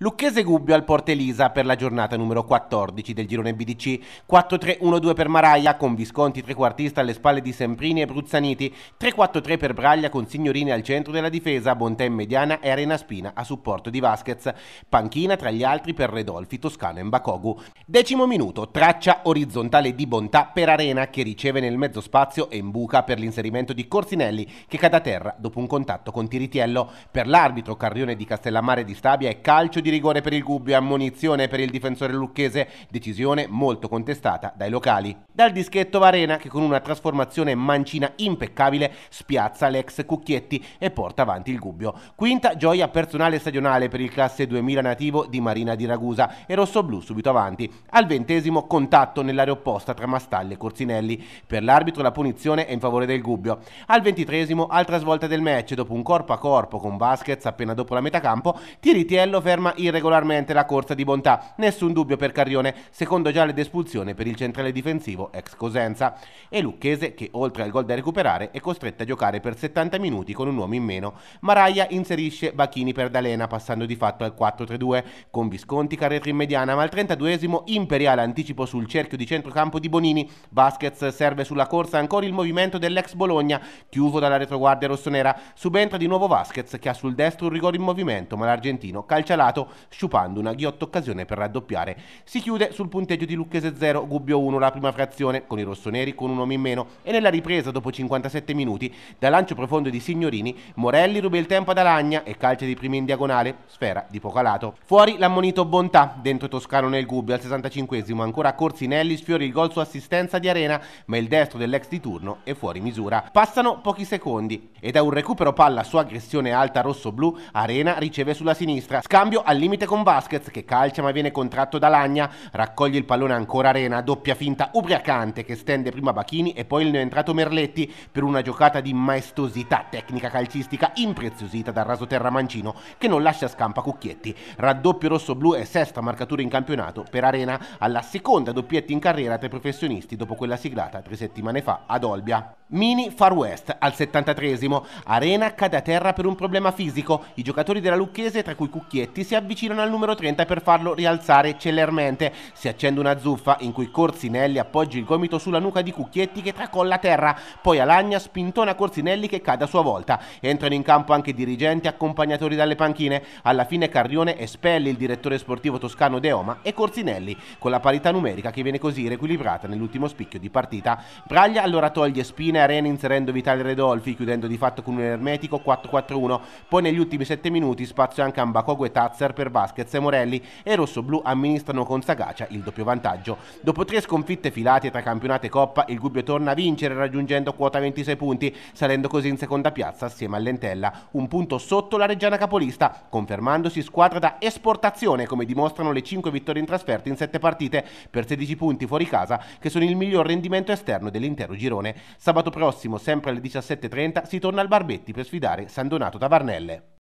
Lucchese Gubbio al Porte Elisa per la giornata numero 14 del girone BDC, 4-3-1-2 per Maraia con Visconti trequartista alle spalle di Semprini e Bruzzaniti, 3-4-3 per Braglia con Signorini al centro della difesa, Bontè in mediana e Arena Spina a supporto di Vasquez, panchina tra gli altri per Redolfi, Toscano e Mbakogu. Decimo minuto, traccia orizzontale di Bontà per Arena che riceve nel mezzo spazio e in buca per l'inserimento di Corsinelli che cade a terra dopo un contatto con Tiritiello. Per l'arbitro Carrione di Castellammare di Stabia è calcio di di rigore per il Gubbio e ammonizione per il difensore lucchese, decisione molto contestata dai locali. Dal dischetto Varena che con una trasformazione mancina impeccabile spiazza l'ex Cucchietti e porta avanti il Gubbio. Quinta gioia personale stagionale per il classe 2000 nativo di Marina di Ragusa e rossoblù subito avanti. Al ventesimo contatto nell'area opposta tra Mastalli e Corsinelli. Per l'arbitro la punizione è in favore del Gubbio. Al ventitresimo altra svolta del match dopo un corpo a corpo con Vasquez appena dopo la metà campo, Tiritiello ferma irregolarmente la corsa di bontà. Nessun dubbio per Carrione, secondo già l'espulsione per il centrale difensivo ex Cosenza. E Lucchese che oltre al gol da recuperare è costretta a giocare per 70 minuti con un uomo in meno. Maraia inserisce Bacchini per D'Alena passando di fatto al 4-3-2 con Visconti carrera in mediana ma al 32esimo Imperiale anticipo sul cerchio di centrocampo di Bonini. Vasquez serve sulla corsa ancora il movimento dell'ex Bologna chiuso dalla retroguardia rossonera. Subentra di nuovo Vasquez che ha sul destro un rigore in movimento ma l'argentino calcialato sciupando una ghiotta occasione per raddoppiare. Si chiude sul punteggio di Lucchese 0, Gubbio 1 la prima frazione, con i rossoneri con un uomo in meno e nella ripresa dopo 57 minuti, da lancio profondo di Signorini, Morelli ruba il tempo ad Alagna e calcia di prima in diagonale, sfera di Pocalato. Fuori l'ammonito Bontà, dentro Toscano nel Gubbio al 65esimo, ancora Corsinelli sfiori il gol su assistenza di Arena, ma il destro dell'ex di turno è fuori misura. Passano pochi secondi e da un recupero palla su aggressione alta rosso-blu, Arena riceve sulla sinistra, scambio al al limite con Vasquez che calcia ma viene contratto da Lagna, raccoglie il pallone ancora Arena, doppia finta ubriacante che stende prima Bachini e poi il neoentrato Merletti per una giocata di maestosità tecnica calcistica impreziosita dal raso terra mancino che non lascia scampa Cucchietti. Raddoppio rosso-blu e sesta marcatura in campionato per Arena alla seconda doppietta in carriera tra i professionisti dopo quella siglata tre settimane fa ad Olbia. Mini Far West al 73 Arena cade a terra per un problema fisico. I giocatori della Lucchese, tra cui Cucchietti, si avvicinano avvicinano al numero 30 per farlo rialzare celermente. Si accende una zuffa in cui Corsinelli appoggia il gomito sulla nuca di Cucchietti che tracolla a terra, poi Alagna spintona Corsinelli che cade a sua volta. Entrano in campo anche dirigenti e accompagnatori dalle panchine. Alla fine Carrione espelle il direttore sportivo toscano Deoma e Corsinelli con la parità numerica che viene così riequilibrata nell'ultimo spicchio di partita. Braglia allora toglie spine a Arena inserendo Vitale Redolfi chiudendo di fatto con un ermetico 4-4-1. Poi negli ultimi 7 minuti spazio anche a Mbakogo e Tazzer Cesar per Vasquez e Morelli e i rossoblù amministrano con sagacia il doppio vantaggio. Dopo tre sconfitte filate tra campionato e coppa, il Gubbio torna a vincere raggiungendo quota 26 punti, salendo così in seconda piazza assieme all'Entella, un punto sotto la Reggiana capolista, confermandosi squadra da esportazione come dimostrano le 5 vittorie in trasferta in 7 partite per 16 punti fuori casa che sono il miglior rendimento esterno dell'intero girone. Sabato prossimo, sempre alle 17.30, si torna al Barbetti per sfidare San Donato da Varnelle.